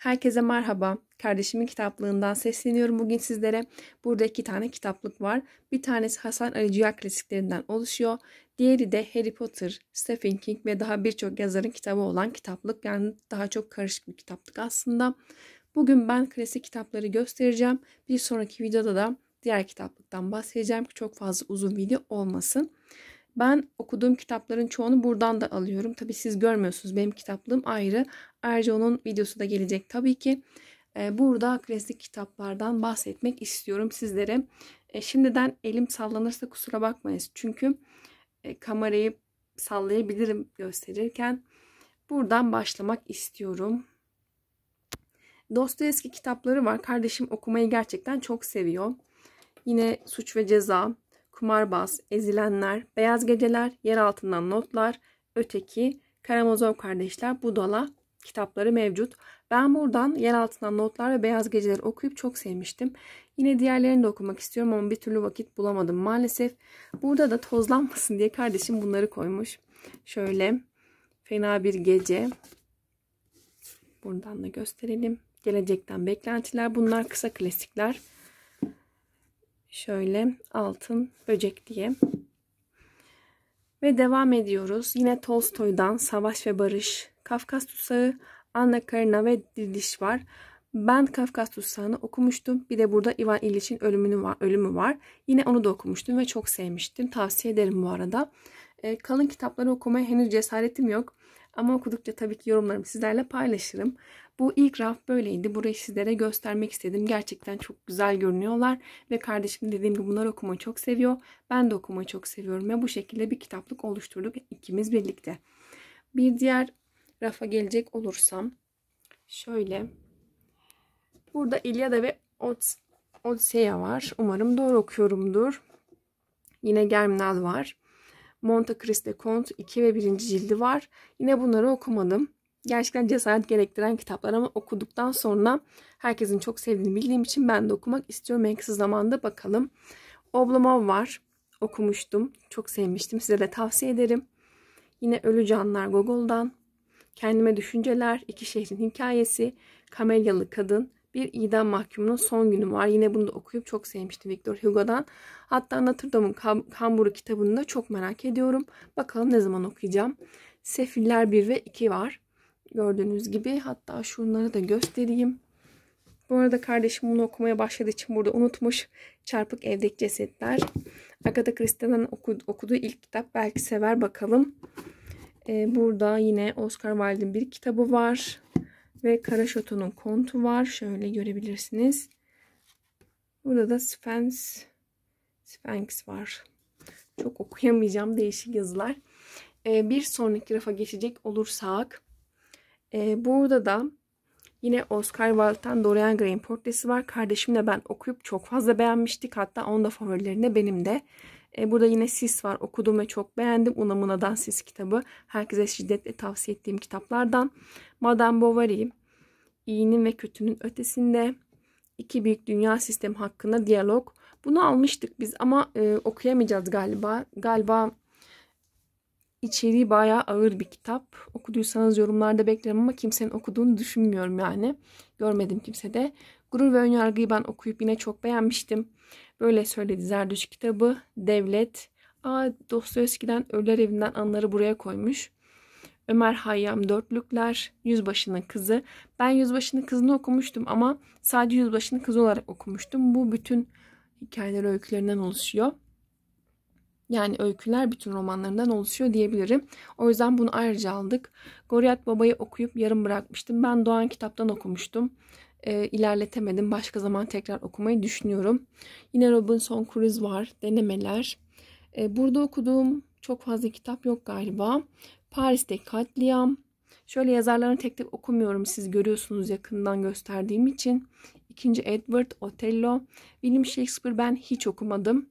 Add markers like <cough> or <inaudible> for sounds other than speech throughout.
Herkese merhaba. Kardeşimin kitaplığından sesleniyorum. Bugün sizlere burada iki tane kitaplık var. Bir tanesi Hasan Ali Cüya klasiklerinden oluşuyor. Diğeri de Harry Potter, Stephen King ve daha birçok yazarın kitabı olan kitaplık. Yani daha çok karışık bir kitaplık aslında. Bugün ben klasik kitapları göstereceğim. Bir sonraki videoda da diğer kitaplıktan bahsedeceğim ki çok fazla uzun video olmasın. Ben okuduğum kitapların çoğunu buradan da alıyorum. Tabi siz görmüyorsunuz. Benim kitaplığım ayrı. Ayrıca onun videosu da gelecek tabii ki. E, burada klasik kitaplardan bahsetmek istiyorum sizlere. E, şimdiden elim sallanırsa kusura bakmayız. Çünkü e, kamerayı sallayabilirim gösterirken. Buradan başlamak istiyorum. Dostoyevski kitapları var. Kardeşim okumayı gerçekten çok seviyor. Yine Suç ve Ceza, Kumarbaz, Ezilenler, Beyaz Geceler, Yer Altından Notlar, Öteki, Karamazov Kardeşler, Budala kitapları mevcut. Ben buradan Yer Altından Notlar ve Beyaz Geceleri okuyup çok sevmiştim. Yine diğerlerini de okumak istiyorum ama bir türlü vakit bulamadım maalesef. Burada da tozlanmasın diye kardeşim bunları koymuş. Şöyle fena bir gece. Buradan da gösterelim. Gelecekten beklentiler. Bunlar kısa klasikler. Şöyle altın böcek diye. Ve devam ediyoruz. Yine Tolstoy'dan Savaş ve Barış, Kafkas Tutsağı, Anna Karina ve Diriliş var. Ben Kafkas Tutsağı'nı okumuştum. Bir de burada Ivan İliç'in ölümünü var, ölümü var. Yine onu da okumuştum ve çok sevmiştim. Tavsiye ederim bu arada. E, kalın kitapları okumaya henüz cesaretim yok. Ama okudukça tabii ki yorumlarımı sizlerle paylaşırım. Bu ilk raf böyleydi. Burayı sizlere göstermek istedim. Gerçekten çok güzel görünüyorlar. Ve kardeşim dediğim gibi bunlar okumayı çok seviyor. Ben de okumayı çok seviyorum. Ve bu şekilde bir kitaplık oluşturduk ikimiz birlikte. Bir diğer rafa gelecek olursam. Şöyle. Burada İlyada ve Odise Odisea var. Umarım doğru okuyorumdur. Yine Germinal var. Monte Cristo Kont 2 ve 1. cildi var. Yine bunları okumadım. Gerçekten cesaret gerektiren kitaplar ama okuduktan sonra herkesin çok sevdiğini bildiğim için ben de okumak istiyorum. En kısa zamanda bakalım. Oblomov var. Okumuştum. Çok sevmiştim. Size de tavsiye ederim. Yine Ölü Canlar Gogol'dan. Kendime Düşünceler, İki Şehrin Hikayesi, Kamelyalı Kadın, bir idam mahkumunun son günü var. Yine bunu da okuyup çok sevmiştim Victor Hugo'dan. Hatta Notre Dame'ın Kamburu kitabını da çok merak ediyorum. Bakalım ne zaman okuyacağım. Sefiller 1 ve 2 var. Gördüğünüz gibi hatta şunları da göstereyim. Bu arada kardeşim bunu okumaya başladığı için burada unutmuş. Çarpık Evdeki Cesetler. Agatha Christie'den okuduğu ilk kitap. Belki sever bakalım. Ee, burada yine Oscar Wilde'in bir kitabı var. Ve Karaşoto'nun kontu var. Şöyle görebilirsiniz. Burada da Sphinx, Sphinx var. Çok okuyamayacağım değişik yazılar. Ee, bir sonraki rafa geçecek olursak. E, burada da Yine Oscar Wilde'den Dorian Gray'in portresi var. Kardeşimle ben okuyup çok fazla beğenmiştik. Hatta onun da favorilerinde benim de. E, burada yine Sis var. Okudum ve çok beğendim. Una Muna'dan Sis kitabı. Herkese şiddetle tavsiye ettiğim kitaplardan. Madame Bovary, İyinin ve Kötünün Ötesinde, İki Büyük Dünya Sistemi hakkında diyalog. Bunu almıştık biz ama e, okuyamayacağız galiba. Galiba içeriği bayağı ağır bir kitap. Okuduysanız yorumlarda beklerim ama kimsenin okuduğunu düşünmüyorum yani. Görmedim kimse de. Gurur ve Önyargı'yı ben okuyup yine çok beğenmiştim. Böyle söyledi Zerdüş kitabı. Devlet. Aa Dostoyevski'den Ölüler Evinden anları buraya koymuş. Ömer Hayyam Dörtlükler, Yüzbaşı'nın Kızı. Ben Yüzbaşı'nın Kızı'nı okumuştum ama sadece Yüzbaşı'nın Kızı olarak okumuştum. Bu bütün hikayeler öykülerinden oluşuyor. Yani öyküler bütün romanlarından oluşuyor diyebilirim. O yüzden bunu ayrıca aldık. Goryat Baba'yı okuyup yarım bırakmıştım. Ben Doğan kitaptan okumuştum e, ilerletemedim. Başka zaman tekrar okumayı düşünüyorum. Yine Robinson Crusoe var, denemeler. E, burada okuduğum çok fazla kitap yok galiba. Paris'te katliam. Şöyle yazarlarını tek tek okumuyorum. Siz görüyorsunuz yakından gösterdiğim için. İkinci Edward, Othello. William Shakespeare ben hiç okumadım.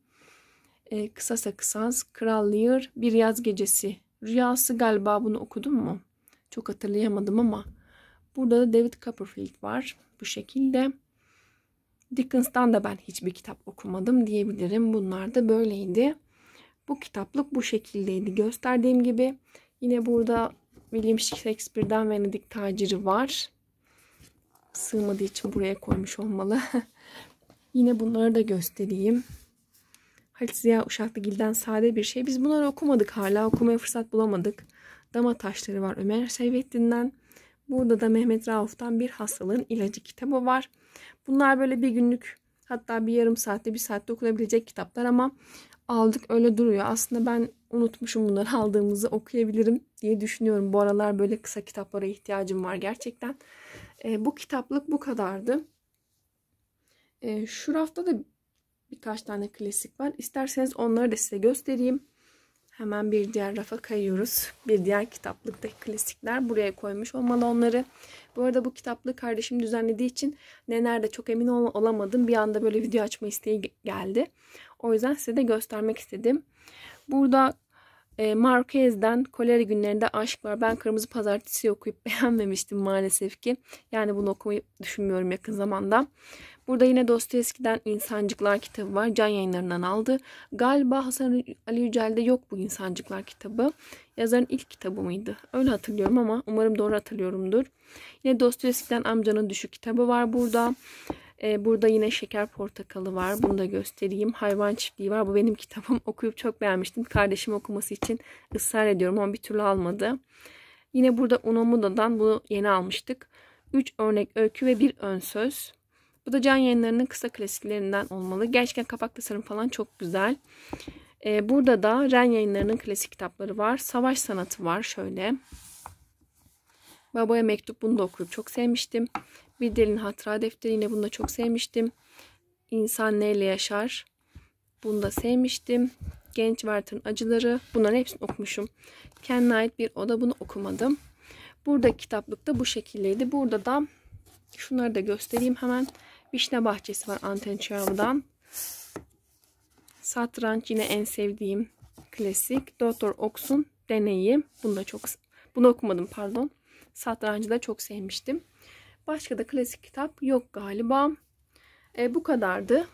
E, kısasa kısas, Kral Lear, Bir Yaz Gecesi. Rüyası galiba bunu okudum mu? Çok hatırlayamadım ama. Burada da David Copperfield var bu şekilde. Dickens'tan da ben hiçbir kitap okumadım diyebilirim. Bunlar da böyleydi. Bu kitaplık bu şekildeydi. Gösterdiğim gibi yine burada William Shakespeare'den Venedik Taciri var. Sığmadığı için buraya koymuş olmalı. <laughs> yine bunları da göstereyim. Halit Ziya Uşaklıgil'den sade bir şey. Biz bunları okumadık hala. Okumaya fırsat bulamadık. Dama taşları var Ömer Seyvettin'den. Burada da Mehmet Rauf'tan bir hastalığın ilacı kitabı var. Bunlar böyle bir günlük hatta bir yarım saatte bir saatte okunabilecek kitaplar ama aldık öyle duruyor. Aslında ben unutmuşum bunları aldığımızı okuyabilirim diye düşünüyorum. Bu aralar böyle kısa kitaplara ihtiyacım var gerçekten. E, bu kitaplık bu kadardı. E, şu rafta da birkaç tane klasik var. İsterseniz onları da size göstereyim. Hemen bir diğer rafa kayıyoruz. Bir diğer kitaplıktaki klasikler buraya koymuş olmalı onları. Bu arada bu kitaplığı kardeşim düzenlediği için ne nerede çok emin ol olamadım. Bir anda böyle video açma isteği geldi. O yüzden size de göstermek istedim. Burada e, Marquez'den Koleri Günlerinde Aşk Var. Ben Kırmızı Pazartesi okuyup <laughs> beğenmemiştim maalesef ki. Yani bunu okumayı düşünmüyorum yakın zamanda. Burada yine Dostoyevski'den İnsancıklar kitabı var. Can yayınlarından aldı. Galiba Hasan Ali Yücel'de yok bu İnsancıklar kitabı. Yazarın ilk kitabı mıydı? Öyle hatırlıyorum ama umarım doğru hatırlıyorumdur. Yine Dostoyevski'den Amcanın Düşü kitabı var burada. E, burada yine şeker portakalı var. Bunu da göstereyim. Hayvan çiftliği var. Bu benim <laughs> kitabım. Okuyup çok beğenmiştim. Kardeşim okuması için ısrar ediyorum ama bir türlü almadı. Yine burada Unomuda'dan bunu yeni almıştık. 3 örnek öykü ve bir ön söz. Bu da can yayınlarının kısa klasiklerinden olmalı. Gerçekten kapak tasarım falan çok güzel. Ee, burada da Ren yayınlarının klasik kitapları var. Savaş sanatı var şöyle. Babaya mektup bunu da okuyup çok sevmiştim. Bir delin hatıra defteri yine bunu da çok sevmiştim. İnsan neyle yaşar? Bunu da sevmiştim. Genç Werther'ın acıları. Bunların hepsini okumuşum. Kendine ait bir oda bunu okumadım. Burada kitaplıkta bu şekildeydi. Burada da şunları da göstereyim hemen. Vişne bahçesi var Anten Çağrı'dan. Satranç yine en sevdiğim klasik. Doktor Ox'un deneyi. Bunu da çok bunu okumadım pardon. Satrancı da çok sevmiştim. Başka da klasik kitap yok galiba. E, bu kadardı.